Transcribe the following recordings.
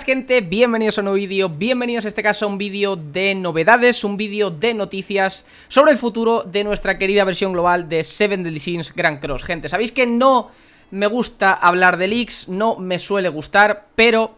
gente, bienvenidos a un nuevo vídeo, bienvenidos en este caso a un vídeo de novedades, un vídeo de noticias sobre el futuro de nuestra querida versión global de Seven Deadly Sins Grand Cross. Gente, sabéis que no me gusta hablar de leaks, no me suele gustar, pero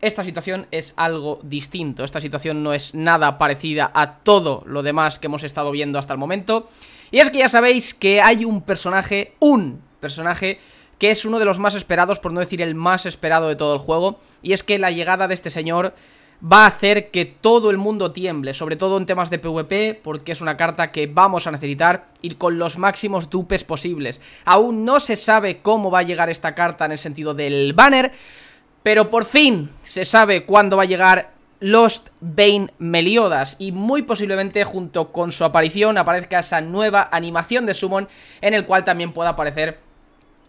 esta situación es algo distinto, esta situación no es nada parecida a todo lo demás que hemos estado viendo hasta el momento. Y es que ya sabéis que hay un personaje, un personaje que es uno de los más esperados, por no decir el más esperado de todo el juego, y es que la llegada de este señor va a hacer que todo el mundo tiemble, sobre todo en temas de PvP, porque es una carta que vamos a necesitar ir con los máximos dupes posibles. Aún no se sabe cómo va a llegar esta carta en el sentido del banner, pero por fin se sabe cuándo va a llegar Lost Bane Meliodas y muy posiblemente junto con su aparición aparezca esa nueva animación de Summon en el cual también pueda aparecer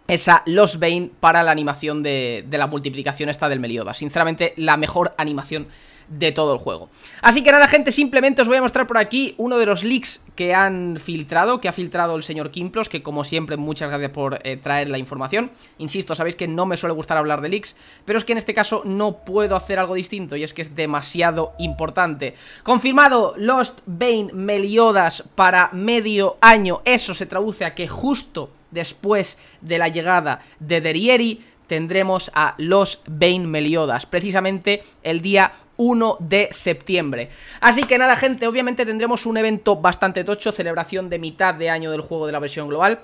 esa Lost Bane para la animación de, la multiplicación esta del Meliodas. Sinceramente, la mejor animación de todo el juego. Así que nada, gente, simplemente os voy a mostrar por aquí uno de los leaks que han filtrado, que ha filtrado el señor Kimplos, que como siempre, muchas gracias por eh, traer la información. Insisto, sabéis que no me suele gustar hablar de leaks, pero es que en este caso no puedo hacer algo distinto y es que es demasiado importante. Confirmado, Lost Bane Meliodas para medio año. Eso se traduce a que justo después de la llegada de Derieri, tendremos a los Bane Meliodas, precisamente el día 1 de septiembre. Así que nada, gente, obviamente tendremos un evento bastante tocho, celebración de mitad de año del juego de la versión global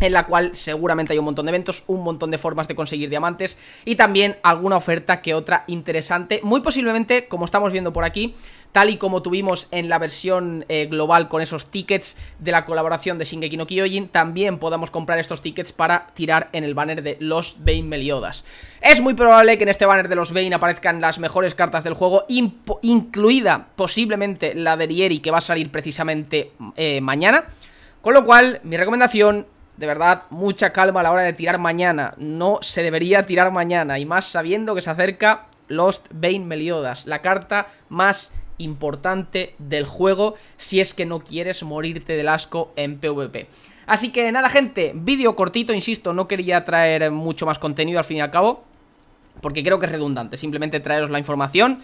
en la cual seguramente hay un montón de eventos, un montón de formas de conseguir diamantes y también alguna oferta que otra interesante. Muy posiblemente, como estamos viendo por aquí, tal y como tuvimos en la versión eh, global con esos tickets de la colaboración de Shingeki no Kyojin, también podamos comprar estos tickets para tirar en el banner de los Bane Meliodas. Es muy probable que en este banner de los Bane aparezcan las mejores cartas del juego, incluida posiblemente la de Rieri que va a salir precisamente eh, mañana. Con lo cual, mi recomendación de verdad, mucha calma a la hora de tirar mañana. No se debería tirar mañana, y más sabiendo que se acerca Lost Bane Meliodas, la carta más importante del juego si es que no quieres morirte del asco en PvP. Así que nada gente, vídeo cortito, insisto, no quería traer mucho más contenido al fin y al cabo, porque creo que es redundante, simplemente traeros la información,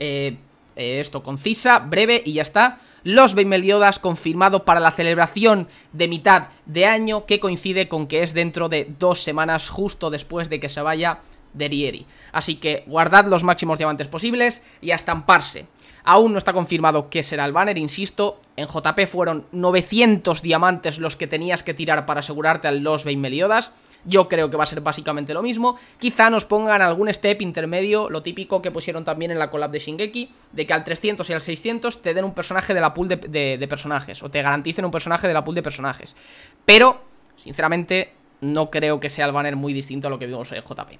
eh, eh, esto concisa, breve y ya está los Beimeliodas confirmado para la celebración de mitad de año que coincide con que es dentro de dos semanas justo después de que se vaya de Así que guardad los máximos diamantes posibles y a estamparse. Aún no está confirmado qué será el banner, insisto. En JP fueron 900 diamantes los que tenías que tirar para asegurarte al Los Beimeliodas. Meliodas yo creo que va a ser básicamente lo mismo. Quizá nos pongan algún step intermedio, lo típico que pusieron también en la collab de Shingeki, de que al 300 y al 600 te den un personaje de la pool de, personajes, o te garanticen un personaje de la pool de personajes. Pero, sinceramente, no creo que sea el banner muy distinto a lo que vimos en JP.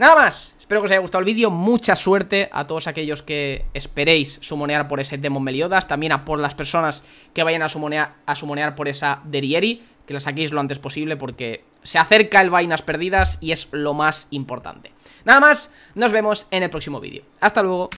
Nada más, espero que os haya gustado el vídeo, mucha suerte a todos aquellos que esperéis sumonear por ese Demon Meliodas, también a por las personas que vayan a sumonear, a sumonear por esa Derieri, que la saquéis lo antes posible porque se acerca el vainas perdidas y es lo más importante. Nada más, nos vemos en el próximo vídeo. Hasta luego.